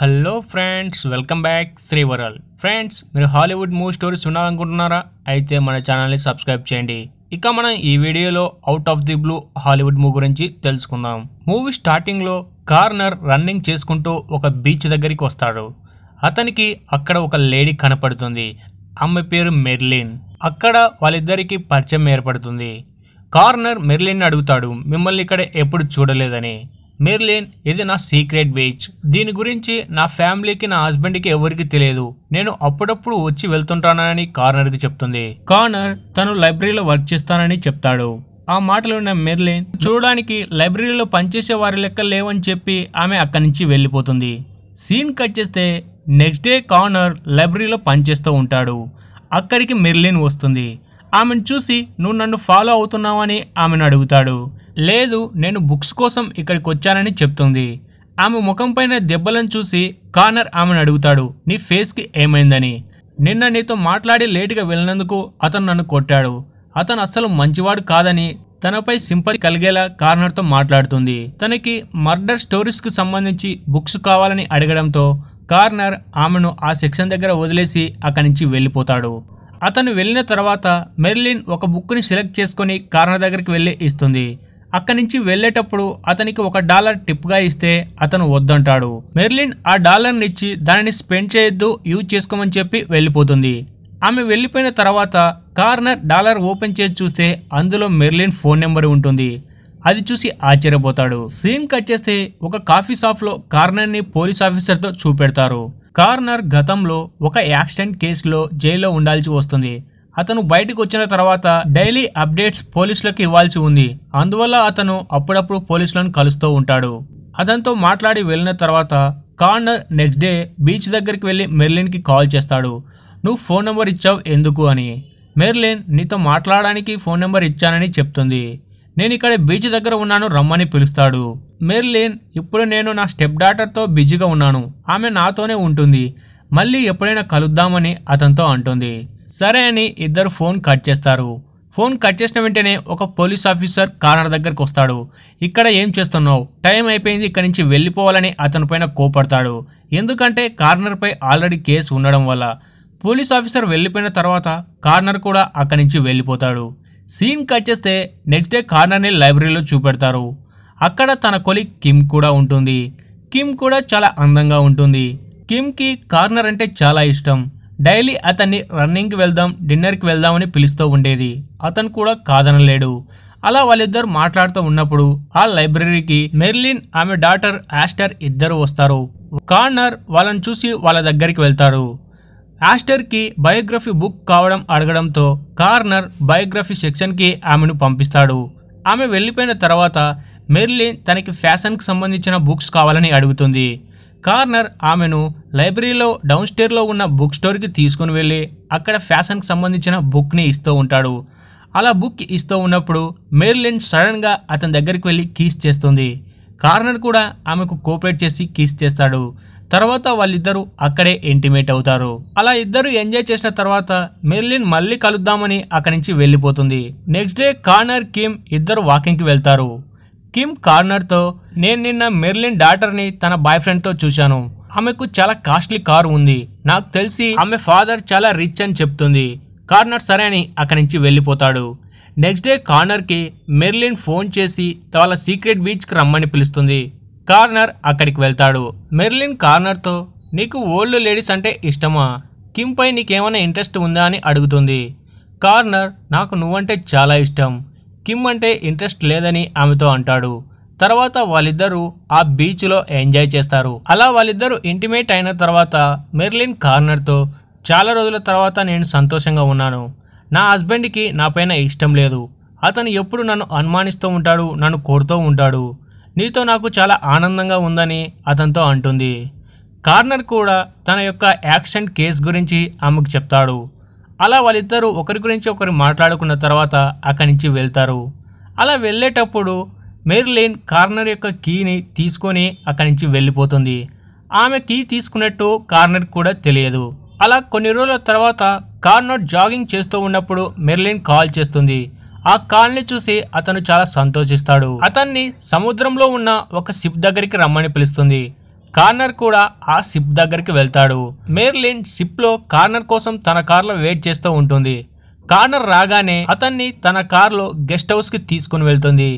hello friends welcome back Sri world friends మీరు Hollywood movie stories వినాలనుకుంటున్నారా అయితే మన ఛానల్ని సబ్స్క్రైబ్ చేయండి ఇక మనం ఈ వీడియోలో out of the blue Hollywood movie గురించి తెలుసుకుందాం మూవీ స్టార్టింగ్లో కార్నర్ రన్నింగ్ చేసుకుంటూ ఒక బీచ్ దగ్గరికి వస్తాడు అతనికి అక్కడ ఒక లేడీ కనపడుతుంది ఆమె పేరు మెర్లిన్ అక్కడ వాళ్ళిద్దరికీ పరిచయం ఏర్పడుతుంది కార్నర్ మెర్లిన్ అడుగుతాడు మిమ్మల్ని ఇక్కడ ఎప్పుడు చూడలేదని మెర్లిన్ ఇది నా సీక్రెట్ బీచ్ దీని గురించి నా ఫ్యామిలీకి నా హస్బెండ్కి ఎవరికి తెలియదు నేను అప్పుడప్పుడు వచ్చి వెళ్తుంటానని కార్నర్కి చెప్తుంది కార్నర్ తను లైబ్రరీలో వర్క్ చేస్తానని చెప్తాడు ఆ మాటలు ఉన్న మెర్లిన్ చూడడానికి లైబ్రరీలో పనిచేసే వారి లెక్క లేవని చెప్పి ఆమె అక్కడి నుంచి వెళ్ళిపోతుంది సీన్ కట్ చేస్తే నెక్స్ట్ డే కార్నర్ లైబ్రరీలో పనిచేస్తూ ఉంటాడు అక్కడికి మెర్లిన్ వస్తుంది ఆమెను చూసి నువ్వు నన్ను ఫాలో అవుతున్నావని ఆమెను అడుగుతాడు లేదు నేను బుక్స్ కోసం ఇక్కడికి వచ్చానని చెప్తుంది ఆమె ముఖంపైన దెబ్బలను చూసి కార్నర్ ఆమెను అడుగుతాడు నీ ఫేస్కి ఏమైందని నిన్న నీతో మాట్లాడి లేటుగా వెళ్ళినందుకు అతను నన్ను కొట్టాడు అతను అస్సలు మంచివాడు కాదని తనపై సింపతి కలిగేలా కార్నర్తో మాట్లాడుతుంది తనకి మర్డర్ స్టోరీస్కు సంబంధించి బుక్స్ కావాలని అడగడంతో కార్నర్ ఆమెను ఆ సెక్షన్ దగ్గర వదిలేసి అక్కడి నుంచి వెళ్ళిపోతాడు అతను వెళ్ళిన తర్వాత మెర్లిన్ ఒక బుక్ని సెలెక్ట్ చేసుకొని కార్నర్ దగ్గరికి వెళ్ళి ఇస్తుంది అక్కడి నుంచి వెళ్ళేటప్పుడు అతనికి ఒక డాలర్ టిప్గా ఇస్తే అతను వద్దంటాడు మెర్లిన్ ఆ డాలర్ని ఇచ్చి దానిని స్పెండ్ చేయొద్దు యూజ్ చేసుకోమని చెప్పి వెళ్ళిపోతుంది ఆమె వెళ్ళిపోయిన తర్వాత కార్నర్ డాలర్ ఓపెన్ చేసి చూస్తే అందులో మెర్లిన్ ఫోన్ నెంబర్ ఉంటుంది అది చూసి ఆశ్చర్యపోతాడు సీన్ కట్ చేస్తే ఒక కాఫీ షాప్ లో కార్నర్ ని పోలీస్ ఆఫీసర్ తో చూపెడతారు కార్నర్ గతంలో ఒక యాక్సిడెంట్ కేసులో జైల్లో ఉండాల్సి వస్తుంది అతను బయటకు వచ్చిన తర్వాత డైలీ అప్డేట్స్ పోలీసులకు ఇవ్వాల్సి ఉంది అందువల్ల అతను అప్పుడప్పుడు పోలీసులను కలుస్తూ ఉంటాడు అతనితో మాట్లాడి వెళ్ళిన తర్వాత కార్నర్ నెక్స్ట్ డే బీచ్ దగ్గరికి వెళ్ళి మెర్లిన్కి కాల్ చేస్తాడు నువ్వు ఫోన్ నెంబర్ ఇచ్చావు ఎందుకు అని మెర్లిన్ నీతో మాట్లాడడానికి ఫోన్ నెంబర్ ఇచ్చానని చెప్తుంది నేను ఇక్కడ బీచ్ దగ్గర ఉన్నాను రమ్మని పిలుస్తాడు మెర్లిన్ ఇప్పుడు నేను నా స్టెప్ డాటర్తో బిజీగా ఉన్నాను ఆమె నాతోనే ఉంటుంది మళ్ళీ ఎప్పుడైనా కలుద్దామని అతనితో అంటుంది సరే అని ఇద్దరు ఫోన్ కట్ చేస్తారు ఫోన్ కట్ చేసిన వెంటనే ఒక పోలీస్ ఆఫీసర్ కార్నర్ దగ్గరకు వస్తాడు ఇక్కడ ఏం చేస్తున్నావు టైం అయిపోయింది ఇక్కడి నుంచి వెళ్ళిపోవాలని అతని పైన కోపడతాడు ఎందుకంటే కార్నర్పై ఆల్రెడీ కేసు ఉండడం వల్ల పోలీస్ ఆఫీసర్ వెళ్ళిపోయిన తర్వాత కార్నర్ కూడా అక్కడి నుంచి వెళ్ళిపోతాడు సీన్ కట్ చేస్తే నెక్స్ట్ డే కార్నర్ని లైబ్రరీలో చూపెడతారు అక్కడ తన కొలి కిమ్ కూడా ఉంటుంది కిమ్ కూడా చాలా అందంగా ఉంటుంది కిమ్కి కార్నర్ అంటే చాలా ఇష్టం డైలీ అతన్ని రన్నింగ్కి వెళ్దాం డిన్నర్కి వెళ్దాం అని పిలుస్తూ ఉండేది అతను కూడా కాదనలేడు అలా వాళ్ళిద్దరు మాట్లాడుతూ ఉన్నప్పుడు ఆ లైబ్రరీకి మెర్లిన్ ఆమె డాటర్ ఆస్టర్ ఇద్దరు వస్తారు కార్నర్ వాళ్ళని చూసి వాళ్ళ దగ్గరికి వెళ్తారు యాస్టర్కి బయోగ్రఫీ బుక్ కావడం అడగడంతో కార్నర్ బయోగ్రఫీ సెక్షన్కి ఆమెను పంపిస్తాడు ఆమె వెళ్ళిపోయిన తర్వాత మెర్లిన్ తనకి ఫ్యాషన్కి సంబంధించిన బుక్స్ కావాలని అడుగుతుంది కార్నర్ ఆమెను లైబ్రరీలో డౌన్ స్టేర్లో ఉన్న బుక్ స్టోర్కి తీసుకుని వెళ్ళి అక్కడ ఫ్యాషన్కి సంబంధించిన బుక్ని ఇస్తూ ఉంటాడు అలా బుక్ ఇస్తూ ఉన్నప్పుడు మెర్లిన్ సడన్గా అతని దగ్గరికి వెళ్ళి కీస్ చేస్తుంది కార్నర్ కూడా ఆమెకు కోఆపరేట్ చేసి కిస్ చేస్తాడు తర్వాత వాళ్ళిద్దరూ అక్కడే ఇంటిమేట్ అవుతారు అలా ఇద్దరు ఎంజాయ్ చేసిన తర్వాత మెర్లిన్ మళ్ళీ కలుద్దామని అక్కడి నుంచి వెళ్ళిపోతుంది నెక్స్ట్ డే కార్నర్ కిమ్ ఇద్దరు వాకింగ్కి వెళ్తారు కిమ్ కార్నర్తో నేను నిన్న మెర్లిన్ డాటర్ని తన బాయ్ ఫ్రెండ్తో చూశాను ఆమెకు చాలా కాస్ట్లీ కారు ఉంది నాకు తెలిసి ఆమె ఫాదర్ చాలా రిచ్ అని చెప్తుంది కార్నర్ సరే అని అక్కడి నుంచి వెళ్ళిపోతాడు నెక్స్ట్ డే కార్నర్కి మెర్లిన్ ఫోన్ చేసి వాళ్ళ సీక్రెట్ బీచ్కి రమ్మని పిలుస్తుంది కార్నర్ అక్కడికి వెళ్తాడు మెర్లిన్ కార్నర్తో నీకు ఓల్డ్ లేడీస్ అంటే ఇష్టమా పై నీకేమైనా ఇంట్రెస్ట్ ఉందా అని అడుగుతుంది కార్నర్ నాకు నువ్వంటే చాలా ఇష్టం కిమ్ అంటే ఇంట్రెస్ట్ లేదని ఆమెతో అంటాడు తర్వాత వాళ్ళిద్దరూ ఆ బీచ్లో ఎంజాయ్ చేస్తారు అలా వాళ్ళిద్దరూ ఇంటిమేట్ అయిన తర్వాత మెర్లిన్ కార్నర్తో చాలా రోజుల తర్వాత నేను సంతోషంగా ఉన్నాను నా హస్బెండ్కి నాపైన ఇష్టం లేదు అతను ఎప్పుడు నన్ను అనుమానిస్తూ ఉంటాడు నన్ను కోరుతూ ఉంటాడు నీతో నాకు చాలా ఆనందంగా ఉందని అతనితో అంటుంది కార్నర్ కూడా తన యొక్క యాక్సిడెంట్ కేసు గురించి ఆమెకు చెప్తాడు అలా వాళ్ళిద్దరూ ఒకరి గురించి ఒకరు మాట్లాడుకున్న తర్వాత అక్కడి నుంచి వెళ్తారు అలా వెళ్ళేటప్పుడు మెరిలేన్ కార్నర్ యొక్క కీని తీసుకొని అక్కడి నుంచి వెళ్ళిపోతుంది ఆమె కీ తీసుకున్నట్టు కార్నర్ కూడా తెలియదు అలా కొన్ని రోజుల తర్వాత కార్నర్ జాగింగ్ చేస్తూ ఉన్నప్పుడు మెర్లిన్ కాల్ చేస్తుంది ఆ కాల్ని చూసి అతను చాలా సంతోషిస్తాడు అతన్ని సముద్రంలో ఉన్న ఒక షిప్ దగ్గరికి రమ్మని పిలుస్తుంది కార్నర్ కూడా ఆ షిప్ దగ్గరికి వెళ్తాడు మేర్లిన్ షిప్లో కార్నర్ కోసం తన కార్లో వెయిట్ చేస్తూ ఉంటుంది కార్నర్ రాగానే అతన్ని తన కార్లో గెస్ట్ హౌస్కి తీసుకుని వెళ్తుంది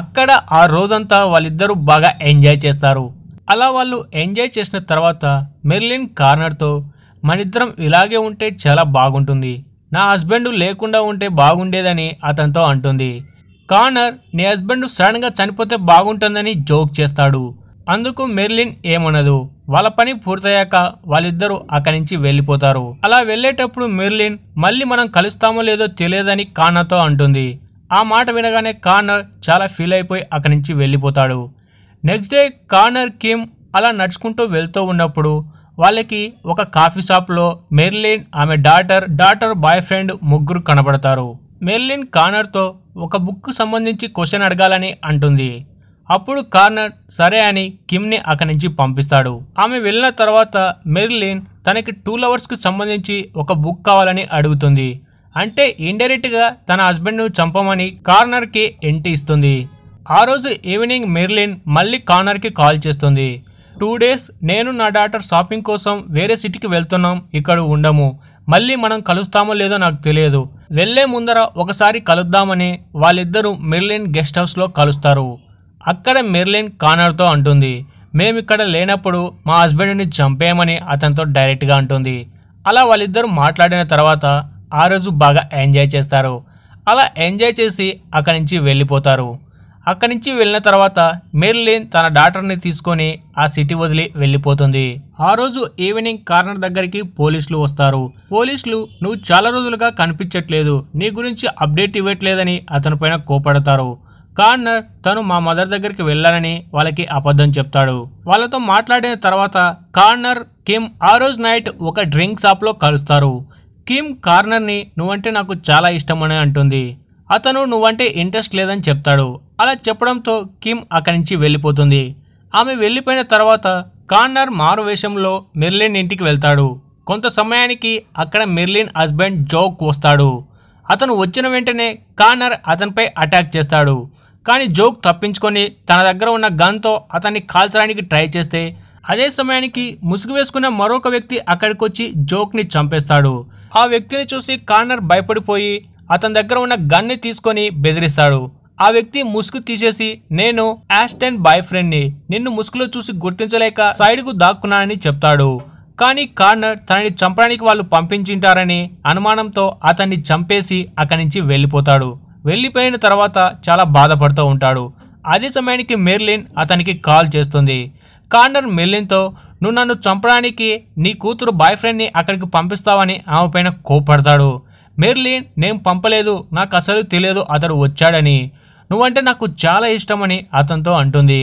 అక్కడ ఆ రోజంతా వాళ్ళిద్దరూ బాగా ఎంజాయ్ చేస్తారు అలా వాళ్ళు ఎంజాయ్ చేసిన తర్వాత మెర్లిన్ కార్నర్తో మనిద్దరం ఇలాగే ఉంటే చాలా బాగుంటుంది నా హస్బెండ్ లేకుండా ఉంటే బాగుండేదని అతనితో అంటుంది కానర్ నీ హస్బెండ్ సడన్గా చనిపోతే బాగుంటుందని జోక్ చేస్తాడు అందుకు మెర్లిన్ ఏమనదు వాళ్ళ పని పూర్తయ్యాక వాళ్ళిద్దరూ అక్కడి నుంచి వెళ్ళిపోతారు అలా వెళ్ళేటప్పుడు మెర్లిన్ మళ్ళీ మనం కలుస్తామో లేదో తెలియదని కానర్తో అంటుంది ఆ మాట వినగానే కార్నర్ చాలా ఫీల్ అయిపోయి అక్కడి నుంచి వెళ్ళిపోతాడు నెక్స్ట్ డే కార్నర్ కిమ్ అలా నడుచుకుంటూ వెళ్తూ ఉన్నప్పుడు వాళ్ళకి ఒక కాఫీ షాప్లో మెర్లిన్ ఆమె డాటర్ డాటర్ బాయ్ ఫ్రెండ్ ముగ్గురు కనబడతారు మెర్లిన్ కార్నర్తో ఒక బుక్ సంబంధించి క్వశ్చన్ అడగాలని అంటుంది అప్పుడు కార్నర్ సరే అని కిమ్ని అక్కడి నుంచి పంపిస్తాడు ఆమె వెళ్ళిన తర్వాత మెర్లిన్ తనకి టూ లవర్స్కి సంబంధించి ఒక బుక్ కావాలని అడుగుతుంది అంటే ఇండైరెక్ట్గా తన హస్బెండ్ను చంపమని కార్నర్కి ఎంటి ఇస్తుంది ఆ రోజు ఈవినింగ్ మెర్లిన్ మళ్ళీ కార్నర్కి కాల్ చేస్తుంది టూ డేస్ నేను నా డాటర్ షాపింగ్ కోసం వేరే సిటీకి వెళ్తున్నాం ఇక్కడ ఉండము మళ్ళీ మనం కలుస్తామో లేదో నాకు తెలియదు వెళ్లే ముందర ఒకసారి కలుద్దామని వాళ్ళిద్దరూ మెర్లిన్ గెస్ట్ హౌస్లో కలుస్తారు అక్కడ మెర్లిన్ కానర్తో అంటుంది మేమిక్కడ లేనప్పుడు మా హస్బెండ్ని చంపేయమని అతనితో డైరెక్ట్గా అంటుంది అలా వాళ్ళిద్దరూ మాట్లాడిన తర్వాత ఆ రోజు బాగా ఎంజాయ్ చేస్తారు అలా ఎంజాయ్ చేసి అక్కడి నుంచి వెళ్ళిపోతారు అక్కడి నుంచి వెళ్ళిన తర్వాత మేర్లిన్ తన డాటర్ని తీసుకొని ఆ సిటీ వదిలి వెళ్ళిపోతుంది ఆ రోజు ఈవినింగ్ కార్నర్ దగ్గరికి పోలీసులు వస్తారు పోలీసులు నువ్వు చాలా రోజులుగా కనిపించట్లేదు నీ గురించి అప్డేట్ ఇవ్వట్లేదని పైన కోపడతారు కార్నర్ తను మా మదర్ దగ్గరికి వెళ్ళాలని వాళ్ళకి అబద్ధం చెప్తాడు వాళ్ళతో మాట్లాడిన తర్వాత కార్నర్ కిమ్ ఆ రోజు నైట్ ఒక డ్రింక్ షాప్లో కలుస్తారు కిమ్ కార్నర్ని నువ్వంటే నాకు చాలా ఇష్టమని అంటుంది అతను నువ్వంటే ఇంట్రెస్ట్ లేదని చెప్తాడు అలా చెప్పడంతో కిమ్ అక్కడి నుంచి వెళ్ళిపోతుంది ఆమె వెళ్ళిపోయిన తర్వాత కార్నర్ మారు వేషంలో మెర్లిన్ ఇంటికి వెళ్తాడు కొంత సమయానికి అక్కడ మెర్లిన్ హస్బెండ్ జోక్ వస్తాడు అతను వచ్చిన వెంటనే కార్నర్ అతనిపై అటాక్ చేస్తాడు కానీ జోక్ తప్పించుకొని తన దగ్గర ఉన్న గన్తో అతన్ని కాల్చడానికి ట్రై చేస్తే అదే సమయానికి ముసుగు వేసుకున్న మరొక వ్యక్తి అక్కడికి వచ్చి జోక్ని చంపేస్తాడు ఆ వ్యక్తిని చూసి కార్నర్ భయపడిపోయి అతని దగ్గర ఉన్న గన్ని తీసుకొని బెదిరిస్తాడు ఆ వ్యక్తి ముసుగు తీసేసి నేను యాస్టన్ బాయ్ ఫ్రెండ్ని నిన్ను ముసుగులో చూసి గుర్తించలేక సైడ్కు దాక్కున్నానని చెప్తాడు కానీ కార్నర్ తనని చంపడానికి వాళ్ళు పంపించింటారని అనుమానంతో అతన్ని చంపేసి అక్కడి నుంచి వెళ్ళిపోతాడు వెళ్ళిపోయిన తర్వాత చాలా బాధపడుతూ ఉంటాడు అదే సమయానికి మెర్లిన్ అతనికి కాల్ చేస్తుంది కార్నర్ మెర్లిన్తో నువ్వు నన్ను చంపడానికి నీ కూతురు బాయ్ ఫ్రెండ్ని అక్కడికి పంపిస్తావని ఆమె పైన కోపడతాడు మెర్లిన్ నేను పంపలేదు నాకు అసలు తెలియదు అతడు వచ్చాడని నువ్వంటే నాకు చాలా ఇష్టమని అతనితో అంటుంది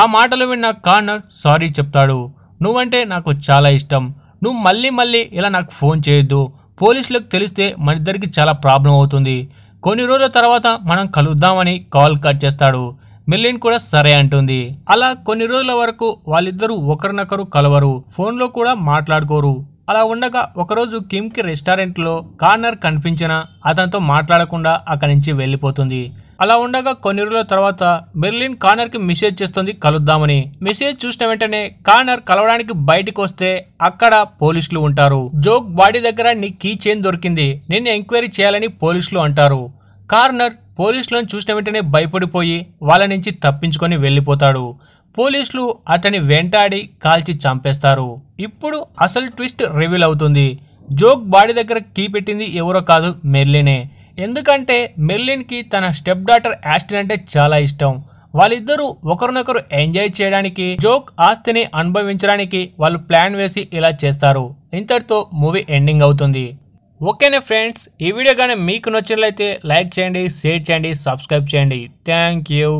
ఆ మాటలు విన్న కార్నర్ సారీ చెప్తాడు నువ్వంటే నాకు చాలా ఇష్టం నువ్వు మళ్ళీ మళ్ళీ ఇలా నాకు ఫోన్ చేయొద్దు పోలీసులకు తెలిస్తే మన ఇద్దరికి చాలా ప్రాబ్లం అవుతుంది కొన్ని రోజుల తర్వాత మనం కలుద్దామని కాల్ కట్ చేస్తాడు మెల్లిన్ కూడా సరే అంటుంది అలా కొన్ని రోజుల వరకు వాళ్ళిద్దరూ ఒకరినొకరు కలవరు ఫోన్లో కూడా మాట్లాడుకోరు అలా ఉండగా ఒకరోజు కిమ్కి రెస్టారెంట్లో కార్నర్ కనిపించిన అతనితో మాట్లాడకుండా అక్కడి నుంచి వెళ్ళిపోతుంది అలా ఉండగా కొన్ని రోజుల తర్వాత బెర్లిన్ కి మెసేజ్ చేస్తుంది కలుద్దామని మెసేజ్ చూసిన వెంటనే కార్నర్ కలవడానికి బయటకు వస్తే అక్కడ పోలీసులు ఉంటారు జోక్ బాడీ దగ్గర నీ కీ చైన్ దొరికింది నిన్ను ఎంక్వైరీ చేయాలని పోలీసులు అంటారు కార్నర్ పోలీసులను చూసిన వెంటనే భయపడిపోయి వాళ్ళ నుంచి తప్పించుకొని వెళ్ళిపోతాడు పోలీసులు అతని వెంటాడి కాల్చి చంపేస్తారు ఇప్పుడు అసలు ట్విస్ట్ రివీల్ అవుతుంది జోక్ బాడీ దగ్గర కీ పెట్టింది ఎవరో కాదు మెర్లినే ఎందుకంటే మెర్లిన్కి తన స్టెప్ డాటర్ యాస్టిన్ అంటే చాలా ఇష్టం వాళ్ళిద్దరూ ఒకరినొకరు ఎంజాయ్ చేయడానికి జోక్ ఆస్తిని అనుభవించడానికి వాళ్ళు ప్లాన్ వేసి ఇలా చేస్తారు ఇంతటితో మూవీ ఎండింగ్ అవుతుంది ఓకేనే ఫ్రెండ్స్ ఈ వీడియో కానీ మీకు నచ్చినట్లయితే లైక్ చేయండి షేర్ చేయండి సబ్స్క్రైబ్ చేయండి థ్యాంక్ యూ